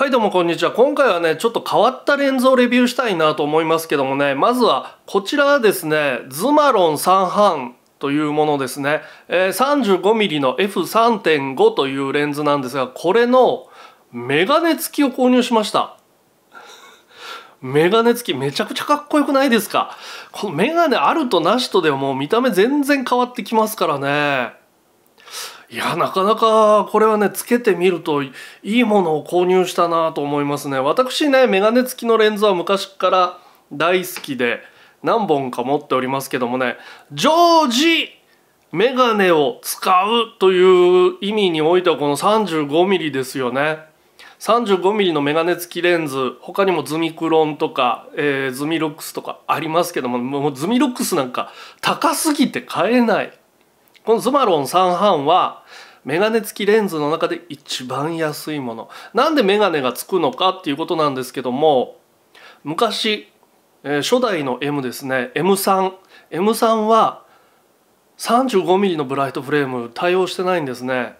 はいどうもこんにちは。今回はね、ちょっと変わったレンズをレビューしたいなと思いますけどもね、まずはこちらですね、ズマロン3半というものですね、え 35mm の F3.5 というレンズなんですが、これのメガネ付きを購入しました。メガネ付きめちゃくちゃかっこよくないですかこのメガネあるとなしとでもう見た目全然変わってきますからね。いやなかなかこれはねつけてみるといいものを購入したなと思いますね私ねメガネ付きのレンズは昔から大好きで何本か持っておりますけどもね常時メガネを使うという意味においてはこの 35mm ですよね 35mm のメガネ付きレンズ他にもズミクロンとか、えー、ズミルックスとかありますけどももうズミルックスなんか高すぎて買えないこのズマロン3半はメガネ付きレンズの中で一番安いものなんでメガネがつくのかっていうことなんですけども昔、えー、初代の M ですね M3M3 M3 は 35mm のブライトフレーム対応してないんですね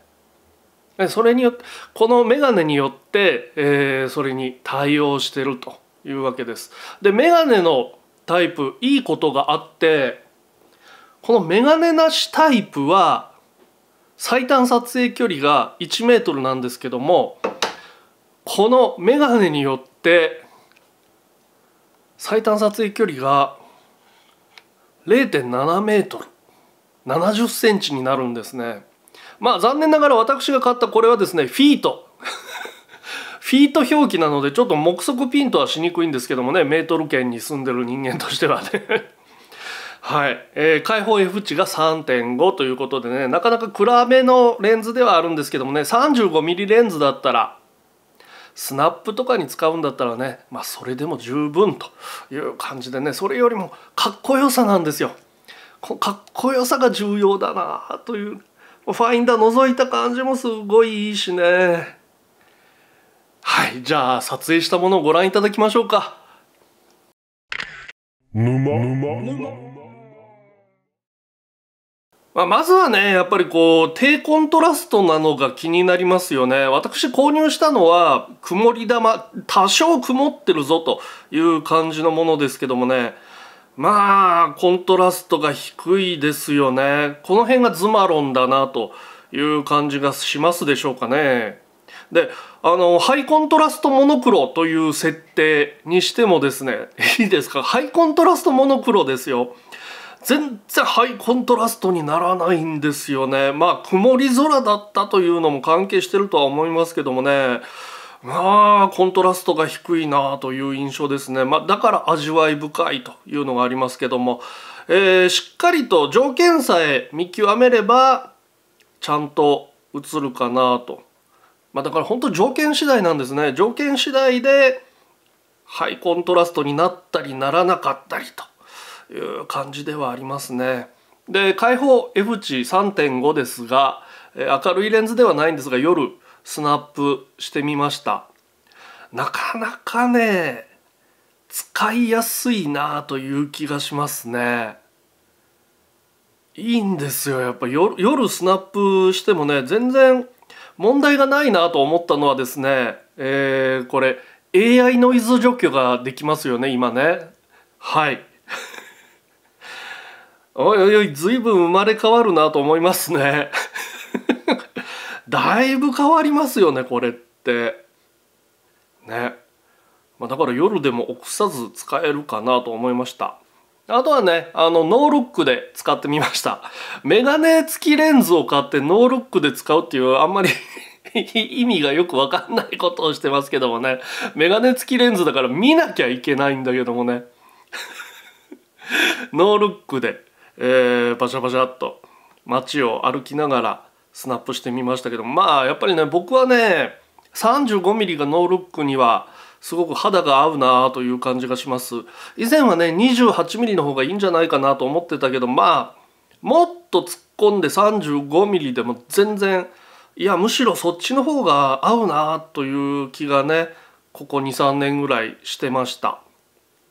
それによってこのメガネによって、えー、それに対応してるというわけですでメガネのタイプいいことがあってこのメガネなしタイプは最短撮影距離が1メートルなんですけどもこのメガネによって最短撮影距離が0.7メートル70センチになるんですねまあ残念ながら私が買ったこれはですねフィート フィート表記なのでちょっと目測ピントはしにくいんですけどもねメートル圏に住んでる人間としてはねはい、えー、開放 F 値が3.5ということでねなかなか暗めのレンズではあるんですけどもね 35mm レンズだったらスナップとかに使うんだったらね、まあ、それでも十分という感じでねそれよりもかっこよさなんですよ。かっこよさが重要だなというファインダー覗いた感じもすごいいいしねはいじゃあ撮影したものをご覧いただきましょうか沼沼沼まあ、まずはね、やっぱりこう、低コントラストなのが気になりますよね。私購入したのは、曇り玉、多少曇ってるぞという感じのものですけどもね。まあ、コントラストが低いですよね。この辺がズマロンだなという感じがしますでしょうかね。で、あの、ハイコントラストモノクロという設定にしてもですね、いいですか、ハイコントラストモノクロですよ。全然ハイコントラストにならないんですよねまあ曇り空だったというのも関係してるとは思いますけどもねまあコントラストが低いなという印象ですね、まあ、だから味わい深いというのがありますけども、えー、しっかりと条件さえ見極めればちゃんと映るかなと、まあ、だから本当条件次第なんですね条件次第でハイコントラストになったりならなかったりという感じではありますね。で開放 F 値3.5ですが明るいレンズではないんですが夜スナップしてみましたなかなかね使いやすいなという気がしますねいいんですよやっぱ夜夜スナップしてもね全然問題がないなと思ったのはですね、えー、これ AI ノイズ除去ができますよね今ねはいおいおいおい、ずいぶん生まれ変わるなと思いますね。だいぶ変わりますよね、これって。ね。まあ、だから夜でも臆さず使えるかなと思いました。あとはね、あの、ノールックで使ってみました。メガネ付きレンズを買ってノールックで使うっていう、あんまり 意味がよくわかんないことをしてますけどもね。メガネ付きレンズだから見なきゃいけないんだけどもね。ノールックでえー、バシャバシャっと街を歩きながらスナップしてみましたけどまあやっぱりね僕はね 35mm がノールックにはすごく肌が合うなという感じがします以前はね 28mm の方がいいんじゃないかなと思ってたけどまあもっと突っ込んで 35mm でも全然いやむしろそっちの方が合うなという気がねここ23年ぐらいしてました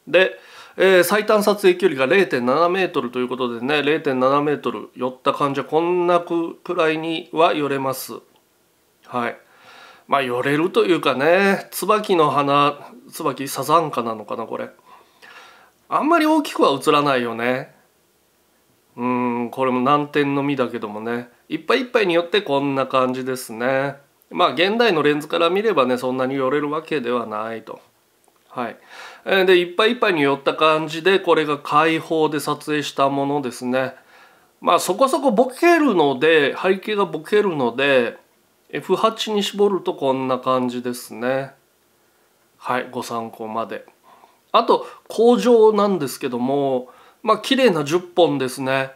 でえー、最短撮影距離が0.7メートルということでね0.7メートル寄った感じはこんなくくらいには寄れますはいまあ寄れるというかね椿の花椿サザンカなのかなこれあんまり大きくは映らないよねうんこれも難点のみだけどもねいっぱいいっぱいによってこんな感じですねまあ現代のレンズから見ればねそんなに寄れるわけではないと。はい、でいっぱいいっぱいに寄った感じでこれが開放で撮影したものですねまあそこそこボケるので背景がボケるので F8 に絞るとこんな感じですねはいご参考まであと工場なんですけどもまあ綺麗な10本ですね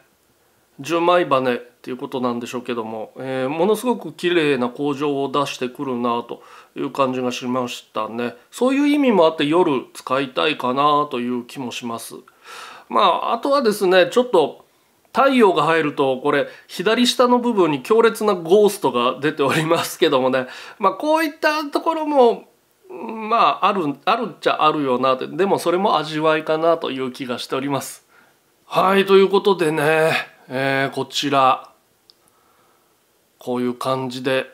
10枚羽っていうことなんでしょうけども、えー、ものすごく綺麗な工場を出してくるなという感じがしましたねそういう意味もあって夜使いたいかなという気もしますまああとはですねちょっと太陽が入るとこれ左下の部分に強烈なゴーストが出ておりますけどもねまあこういったところもまああるあるっちゃあるよなってでもそれも味わいかなという気がしておりますはいということでね、えー、こちらこういう感じで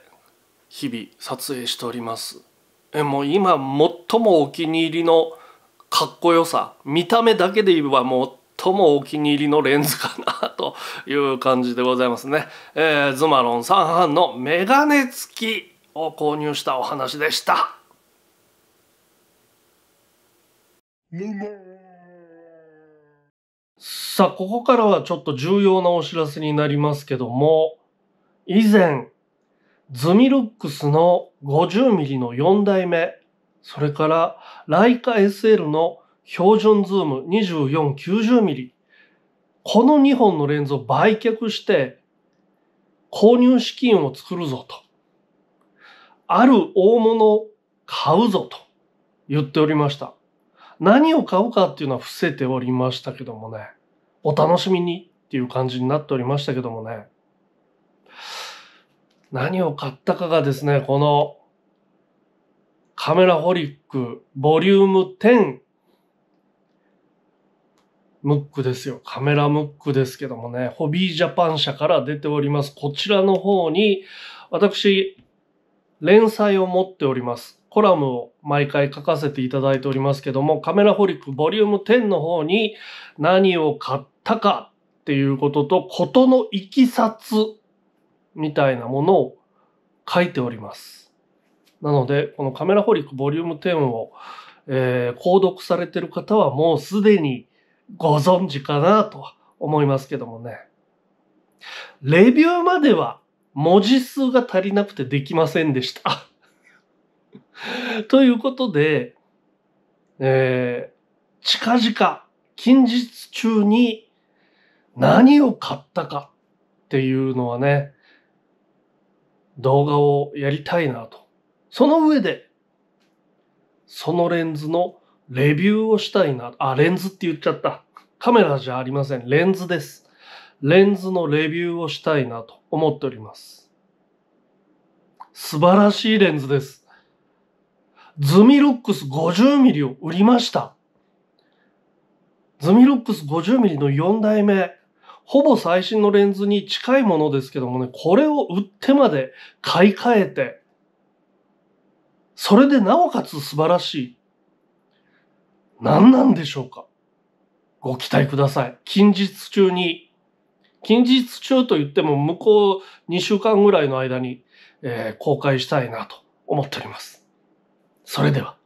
日々撮影しておりますえもう今最もお気に入りのかっこよさ見た目だけで言えば最もお気に入りのレンズかなという感じでございますね、えー、ズマロン3班のメガネ付きを購入したお話でしたさあここからはちょっと重要なお知らせになりますけども以前、ズミルックスの 50mm の4代目、それからライカ SL の標準ズーム 2490mm、この2本のレンズを売却して購入資金を作るぞと。ある大物を買うぞと言っておりました。何を買うかっていうのは伏せておりましたけどもね。お楽しみにっていう感じになっておりましたけどもね。何を買ったかがですね、このカメラホリックボリューム10ムックですよ。カメラムックですけどもね、ホビージャパン社から出ております。こちらの方に、私、連載を持っております。コラムを毎回書かせていただいておりますけども、カメラホリックボリューム10の方に何を買ったかっていうことと、ことのいきさつみたいなものを書いております。なので、このカメラホリックボリューム10を、えー、購読されてる方はもうすでにご存知かなとは思いますけどもね。レビューまでは文字数が足りなくてできませんでした。ということで、えー、近々、近日中に何を買ったかっていうのはね、動画をやりたいなと。その上で、そのレンズのレビューをしたいな。あ、レンズって言っちゃった。カメラじゃありません。レンズです。レンズのレビューをしたいなと思っております。素晴らしいレンズです。ズミロックス 50mm を売りました。ズミロックス 50mm の4代目。ほぼ最新のレンズに近いものですけどもね、これを売ってまで買い替えて、それでなおかつ素晴らしい。何なんでしょうかご期待ください。近日中に、近日中と言っても向こう2週間ぐらいの間に、えー、公開したいなと思っております。それでは。